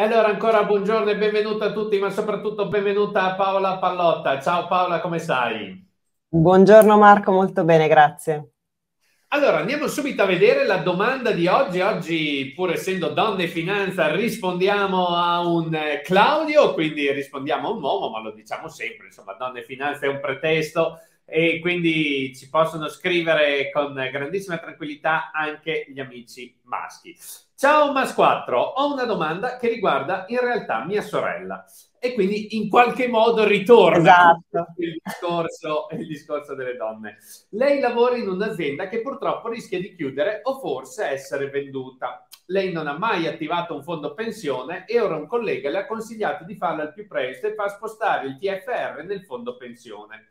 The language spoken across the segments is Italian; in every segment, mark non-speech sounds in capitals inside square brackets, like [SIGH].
E allora ancora buongiorno e benvenuta a tutti, ma soprattutto benvenuta a Paola Pallotta. Ciao Paola, come stai? Buongiorno Marco, molto bene, grazie. Allora, andiamo subito a vedere la domanda di oggi. Oggi, pur essendo donne finanza, rispondiamo a un eh, Claudio, quindi rispondiamo a un uomo, ma lo diciamo sempre, insomma, donne finanza è un pretesto e quindi ci possono scrivere con grandissima tranquillità anche gli amici maschi. Ciao Mas 4, ho una domanda che riguarda in realtà mia sorella e quindi in qualche modo ritorna esatto. il, discorso, il discorso delle donne. Lei lavora in un'azienda che purtroppo rischia di chiudere o forse essere venduta. Lei non ha mai attivato un fondo pensione e ora un collega le ha consigliato di farlo al più presto e far spostare il TFR nel fondo pensione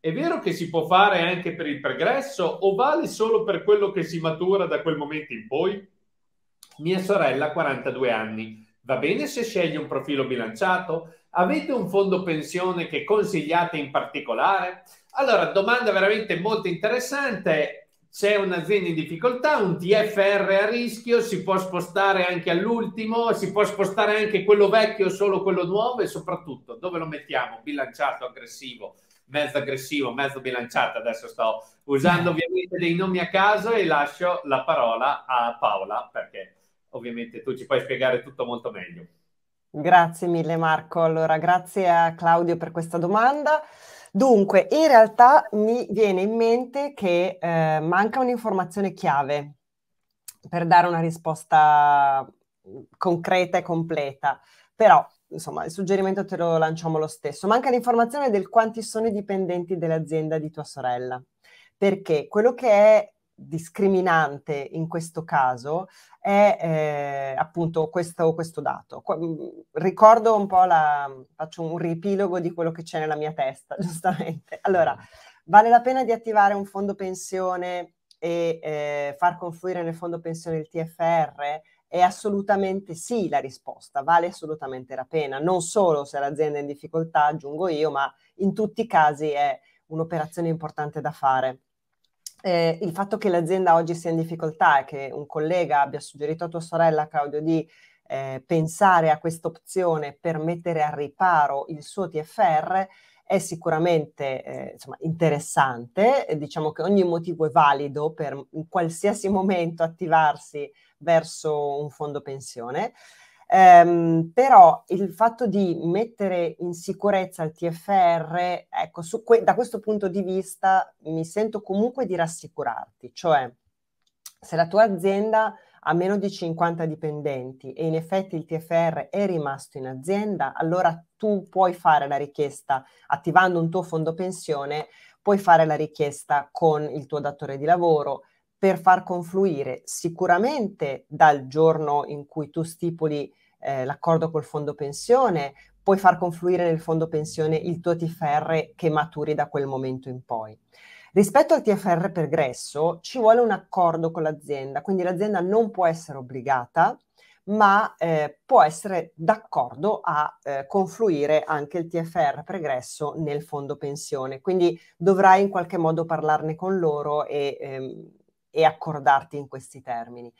è vero che si può fare anche per il pregresso o vale solo per quello che si matura da quel momento in poi? Mia sorella, ha 42 anni, va bene se sceglie un profilo bilanciato? Avete un fondo pensione che consigliate in particolare? Allora, domanda veramente molto interessante. C'è un'azienda in difficoltà, un TFR a rischio, si può spostare anche all'ultimo, si può spostare anche quello vecchio, solo quello nuovo e soprattutto dove lo mettiamo? Bilanciato, aggressivo, mezzo aggressivo, mezzo bilanciato. Adesso sto usando ovviamente dei nomi a caso e lascio la parola a Paola perché ovviamente tu ci puoi spiegare tutto molto meglio. Grazie mille Marco, allora grazie a Claudio per questa domanda. Dunque, in realtà mi viene in mente che eh, manca un'informazione chiave per dare una risposta mm, concreta e completa, però insomma, il suggerimento te lo lanciamo lo stesso. Manca l'informazione del quanti sono i dipendenti dell'azienda di tua sorella, perché quello che è discriminante in questo caso è eh, appunto questo, questo dato. Qu- mm, ricordo un po' la, faccio un riepilogo di quello che c'è nella mia testa, [LAUGHS] giustamente. Allora, vale la pena di attivare un fondo pensione e eh, far confluire nel fondo pensione il TFR? È assolutamente sì la risposta, vale assolutamente la pena, non solo se l'azienda è in difficoltà, aggiungo io, ma in tutti i casi è un'operazione importante da fare. Eh, il fatto che l'azienda oggi sia in difficoltà e che un collega abbia suggerito a tua sorella, Claudio, di eh, pensare a quest'opzione per mettere al riparo il suo TFR è sicuramente eh, insomma, interessante, diciamo che ogni motivo è valido per in qualsiasi [LAUGHS] momento attivarsi verso un fondo pensione. Um, però il fatto di mettere in sicurezza il TFR, ecco, que- da questo punto di vista mi sento comunque di rassicurarti, cioè se la tua azienda a meno di 50 dipendenti e in effetti il TFR è rimasto in azienda, allora tu puoi fare la richiesta attivando un tuo fondo pensione, puoi fare la richiesta con il tuo datore di lavoro per far confluire sicuramente dal giorno in cui tu stipuli eh, l'accordo col fondo pensione, puoi far confluire nel fondo pensione il tuo TFR che maturi da quel momento in poi. Rispetto al TFR pregresso ci vuole un accordo con l'azienda, quindi l'azienda non può essere obbligata, ma eh, può essere d'accordo a eh, confluire anche il TFR pregresso nel fondo pensione. Quindi dovrai in qualche modo parlarne con loro e, ehm, e accordarti in questi termini.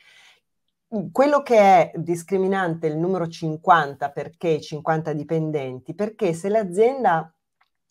Quello che è discriminante è il numero 50 perché 50 dipendenti, perché se l'azienda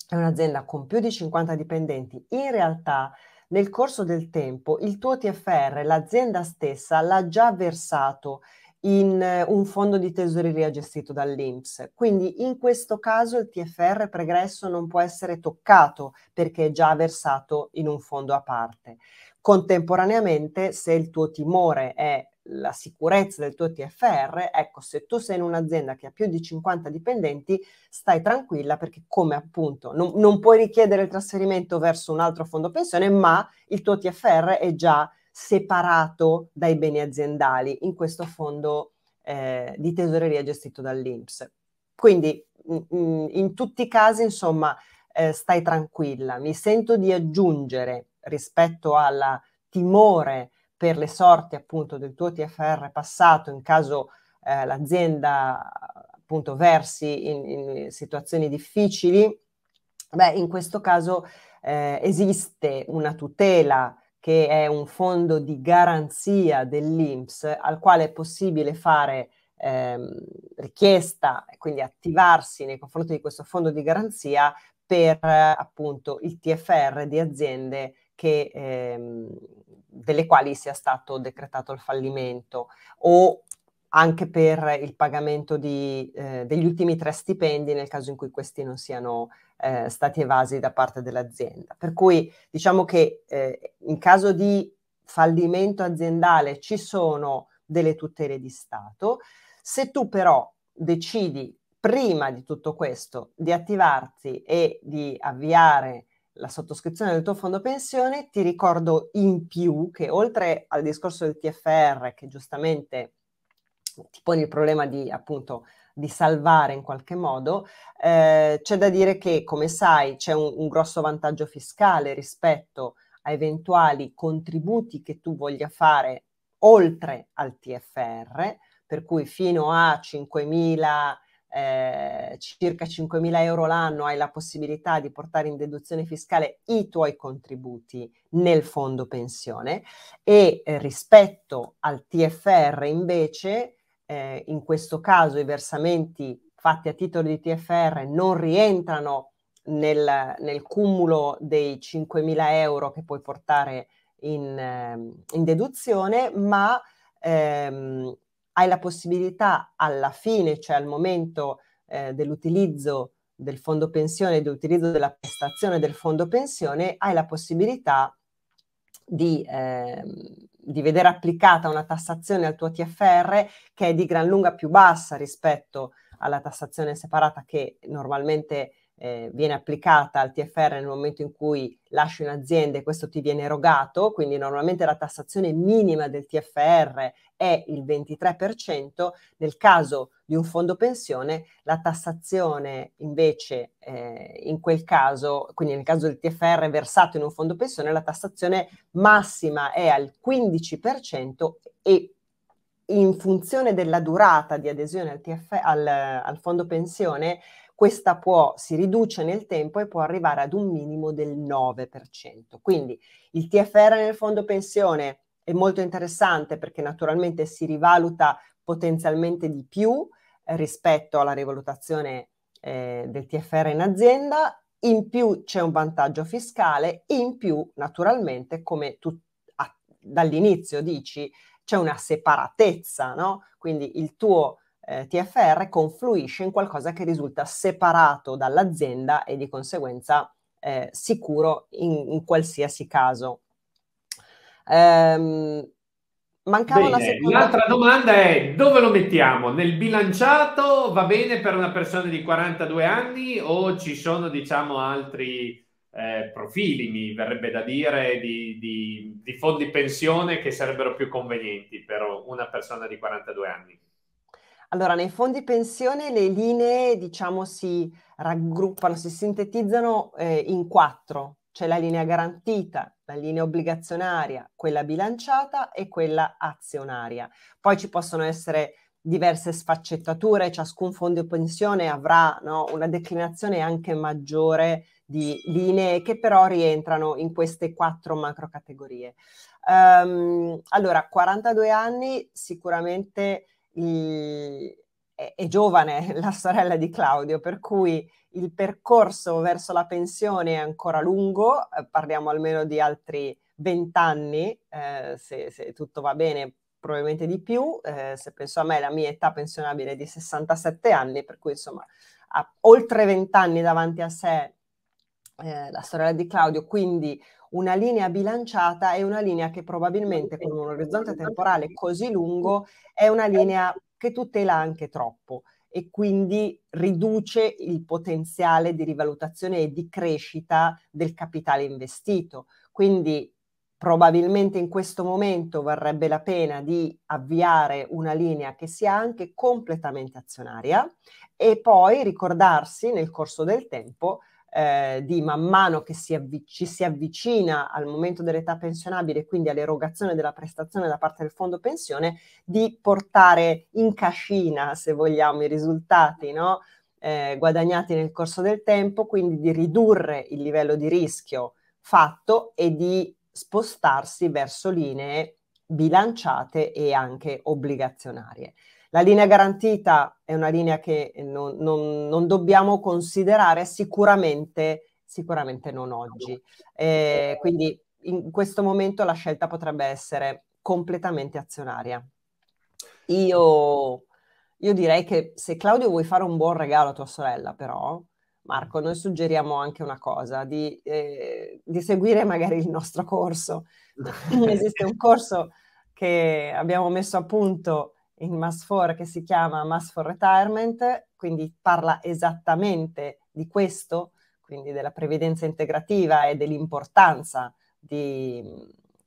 è un'azienda con più di 50 dipendenti, in realtà nel corso del tempo il tuo TFR, l'azienda stessa, l'ha già versato in eh, un fondo di tesoreria gestito dall'Inps. Quindi in questo caso il TFR pregresso non può essere toccato perché è già versato in un fondo a parte. Contemporaneamente, se il tuo timore è la sicurezza del tuo TFR, ecco, se tu sei in un'azienda che ha più di 50 dipendenti, stai tranquilla perché come appunto non, non puoi richiedere il trasferimento verso un altro fondo pensione, ma il tuo TFR è già separato dai beni aziendali in questo fondo eh, di tesoreria gestito dall'Inps. Quindi mm, mm, in, tutti i casi, insomma, eh, stai tranquilla. Mi sento di aggiungere rispetto al timore per le sorti appunto del tuo TFR passato in caso eh, l'azienda appunto versi in, in, situazioni difficili, beh, in questo caso eh, esiste una tutela che è un fondo di garanzia dell'INPS al quale è possibile fare ehm, richiesta e quindi attivarsi nei confronti di questo fondo di garanzia per eh, appunto il TFR di aziende che ehm, delle quali sia stato decretato il fallimento o anche per il pagamento di, eh, degli ultimi tre stipendi nel caso in cui questi non siano eh, stati evasi da parte dell'azienda. Per cui diciamo che eh, in caso di fallimento aziendale ci sono delle tutele di Stato, se tu però decidi prima di tutto questo di attivarti e di avviare la sottoscrizione del tuo fondo pensione, ti ricordo in più che oltre al discorso del TFR che giustamente ti pone il problema di appunto di salvare in qualche modo, eh, c'è da dire che come sai c'è un, un grosso vantaggio fiscale rispetto a eventuali contributi che tu voglia fare oltre al TFR, per cui fino a 5.000 eh, circa 5.000 euro l'anno hai la possibilità di portare in deduzione fiscale i tuoi contributi nel fondo pensione e eh, rispetto al TFR invece eh, in questo caso i versamenti fatti a titolo di TFR non rientrano nel, nel cumulo dei 5.000 euro che puoi portare in, ehm, in deduzione ma ehm, hai la possibilità alla fine, cioè al momento eh, dell'utilizzo del fondo pensione, dell'utilizzo della prestazione del fondo pensione, hai la possibilità di, eh, di, vedere applicata una tassazione al tuo TFR che è di gran lunga più bassa rispetto alla tassazione separata che normalmente eh, viene applicata al TFR nel momento in cui lasci un'azienda e questo ti viene erogato, quindi normalmente la tassazione minima del TFR è il 23%, nel caso di un fondo pensione la tassazione invece eh, in quel caso, quindi nel caso del TFR versato in un fondo pensione, la tassazione massima è al 15% e in funzione della durata di adesione al, TF, al, al fondo pensione questa può, si riduce nel tempo e può arrivare ad un minimo del 9%. Quindi il TFR nel fondo pensione è molto interessante perché naturalmente si rivaluta potenzialmente di più eh, rispetto alla rivalutazione eh, del TFR in azienda, in più c'è un vantaggio fiscale, in più naturalmente come tu a, dall'inizio dici c'è una separatezza, no? quindi il tuo eh, TFR confluisce in qualcosa che risulta separato dall'azienda e di conseguenza eh, sicuro in, in, qualsiasi caso. Ehm, Mancava Bene, L'altra domanda è dove lo mettiamo? Nel bilanciato va bene per una persona di 42 anni o ci sono diciamo altri eh, profili, mi verrebbe da dire, di, di, di fondi pensione che sarebbero più convenienti per una persona di 42 anni? Allora, nei fondi pensione le linee, diciamo, si raggruppano, si sintetizzano eh, in quattro. C'è la linea garantita, la linea obbligazionaria, quella bilanciata e quella azionaria. Poi ci possono essere diverse sfaccettature, ciascun fondo pensione avrà no, una declinazione anche maggiore di linee che però rientrano in queste quattro macro categorie. Um, ehm, allora, 42 anni sicuramente è, giovane [LAUGHS] la sorella di Claudio, per cui il percorso verso la pensione è ancora lungo, eh, parliamo almeno di altri vent'anni, eh, se, se, tutto va bene probabilmente di più, eh, se penso a me la mia età pensionabile è di 67 anni, per cui insomma ha oltre vent'anni davanti a sé eh, la sorella di Claudio, quindi una linea bilanciata è una linea che probabilmente con un orizzonte temporale così lungo è una linea che tutela anche troppo e quindi riduce il potenziale di rivalutazione e di crescita del capitale investito. Quindi probabilmente in questo momento varrebbe la pena di avviare una linea che sia anche completamente azionaria e poi ricordarsi nel corso del tempo eh, di man mano che si avvi- ci si avvicina al momento dell'età pensionabile e quindi all'erogazione della prestazione da parte del fondo pensione, di portare in cascina, se vogliamo, i risultati no? eh, guadagnati nel corso del tempo, quindi di ridurre il livello di rischio fatto e di spostarsi verso linee bilanciate e anche obbligazionarie. La linea garantita è una linea che non, non, non dobbiamo considerare sicuramente, sicuramente non oggi. Eh, quindi in questo momento la scelta potrebbe essere completamente azionaria. Io, io direi che se Claudio vuoi fare un buon regalo a tua sorella, però, Marco, noi suggeriamo anche una cosa, di, eh, di seguire magari il nostro corso. [LAUGHS] Esiste un corso che abbiamo messo a punto in Mass 4 che si chiama Mass 4 Retirement, quindi parla esattamente di questo, quindi della previdenza integrativa e dell'importanza di,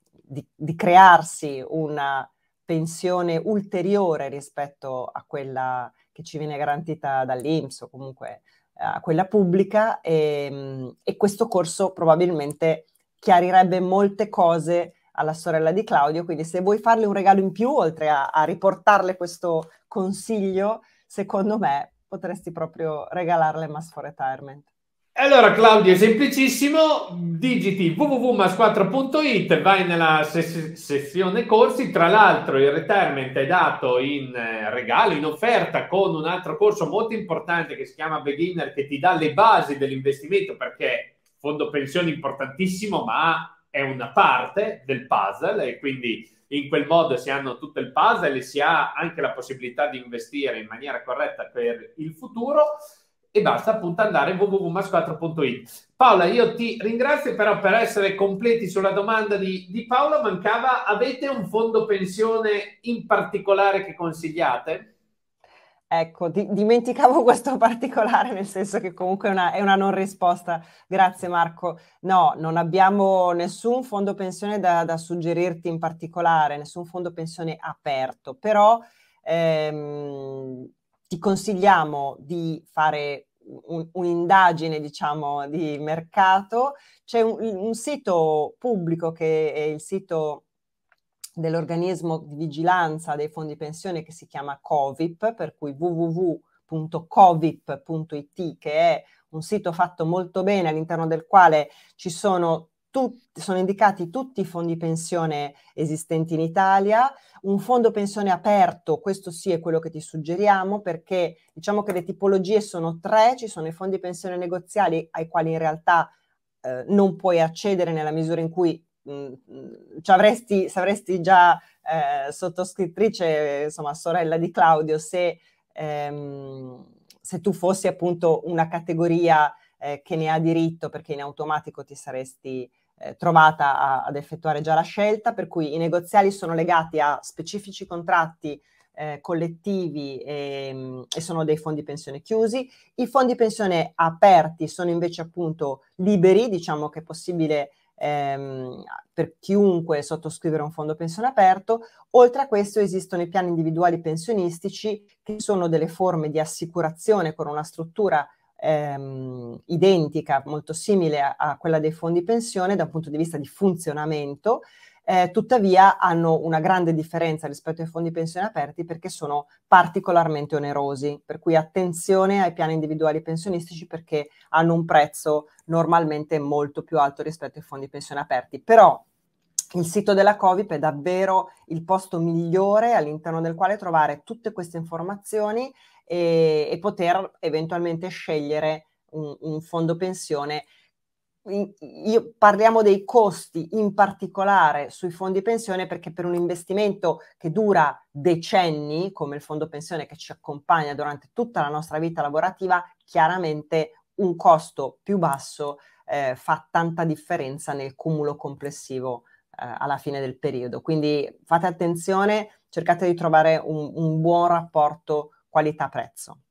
di, di crearsi una pensione ulteriore rispetto a quella che ci viene garantita dall'Inps o comunque eh, a quella pubblica e, ehm, e questo corso probabilmente chiarirebbe molte cose alla sorella di Claudio, quindi se vuoi farle un regalo in più, oltre a, a riportarle questo consiglio, secondo me potresti proprio regalarle Mass for Retirement. Allora Claudio, è semplicissimo, digiti www.mas4.it, vai nella se- sezione corsi, tra l'altro il retirement è dato in eh, regalo, in offerta con un altro corso molto importante che si chiama Beginner che ti dà le basi dell'investimento perché fondo pensione importantissimo ma è una parte del puzzle e quindi in quel modo si hanno tutto il puzzle e si ha anche la possibilità di investire in maniera corretta per il futuro e basta appunto andare www.mas4.it Paola io ti ringrazio però per essere completi sulla domanda di, di Paola mancava avete un fondo pensione in particolare che consigliate? Ecco, di- dimenticavo [LAUGHS] questo particolare, nel senso che comunque è una, è una, non risposta. Grazie Marco. No, non abbiamo nessun fondo pensione da, da suggerirti in particolare, nessun fondo pensione aperto, però ehm, ti consigliamo di fare un, un'indagine, diciamo, di mercato. C'è un, un sito pubblico che è il sito dell'organismo di vigilanza dei fondi pensione che si chiama COVIP, per cui www.covip.it, che è un sito fatto molto bene all'interno del quale ci sono tutti, sono indicati tutti i fondi pensione esistenti in Italia, un fondo pensione aperto, questo sì è quello che ti suggeriamo perché diciamo che le tipologie sono tre, ci sono i fondi pensione negoziali ai quali in realtà eh, non puoi accedere nella misura in cui mh, mm, mm, avresti, avresti, già eh, sottoscrittrice, insomma sorella di Claudio, se, ehm, se tu fossi appunto una categoria eh, che ne ha diritto perché in automatico ti saresti eh, trovata a, ad effettuare già la scelta, per cui i negoziali sono legati a specifici contratti eh, collettivi e, ehm, e, sono dei fondi pensione chiusi. I fondi pensione aperti sono invece appunto liberi, diciamo che è possibile ehm, per chiunque sottoscrivere un fondo pensione aperto. Oltre a questo esistono i piani individuali pensionistici che sono delle forme di assicurazione con una struttura ehm, identica, molto simile a, a, quella dei fondi pensione da un punto di vista di funzionamento, eh, tuttavia hanno una grande differenza rispetto ai fondi pensione aperti perché sono particolarmente onerosi, per cui attenzione ai piani individuali pensionistici perché hanno un prezzo normalmente molto più alto rispetto ai fondi pensione aperti. Però il sito della Covip è davvero il posto migliore all'interno del quale trovare tutte queste informazioni e, e poter eventualmente scegliere un, un fondo pensione io, parliamo dei costi in particolare sui fondi pensione perché per un investimento che dura decenni, come il fondo pensione che ci accompagna durante tutta la nostra vita lavorativa, chiaramente un costo più basso eh, fa tanta differenza nel cumulo complessivo eh, alla fine del periodo. Quindi fate attenzione, cercate di trovare un, un buon rapporto qualità-prezzo.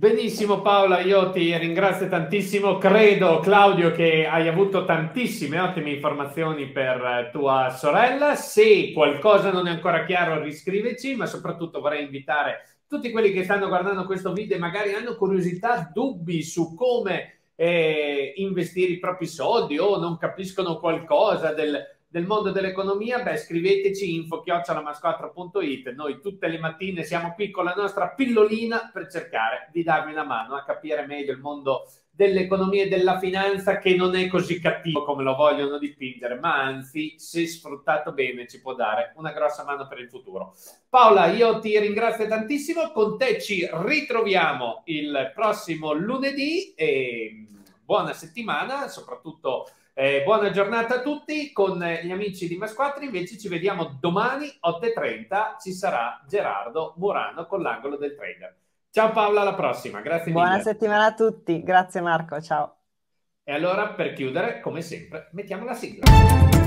Benissimo Paola, io ti ringrazio tantissimo. Credo Claudio che hai avuto tantissime ottime informazioni per eh, tua sorella. Se qualcosa non è ancora chiaro riscriveci, ma soprattutto vorrei invitare tutti quelli che stanno guardando questo video e magari hanno curiosità, dubbi su come eh, investire i propri soldi o non capiscono qualcosa del del mondo dell'economia, beh, scriveteci info chiocciolamasquattro.it. Noi tutte le mattine siamo qui con la nostra pillolina per cercare di darvi una mano a capire meglio il mondo dell'economia e della finanza che non è così cattivo come lo vogliono dipingere, ma anzi, se sfruttato bene, ci può dare una grossa mano per il futuro. Paola, io ti ringrazio tantissimo, con te ci ritroviamo il prossimo lunedì e buona settimana, soprattutto eh, buona giornata a tutti con eh, gli amici di Masquattro. Invece ci vediamo domani 8.30. Ci sarà Gerardo Murano con l'angolo del trader. Ciao Paola, alla prossima. Grazie Buona mille. Buona settimana a tutti. Grazie Marco, ciao. E allora per chiudere, come sempre, mettiamo la sigla.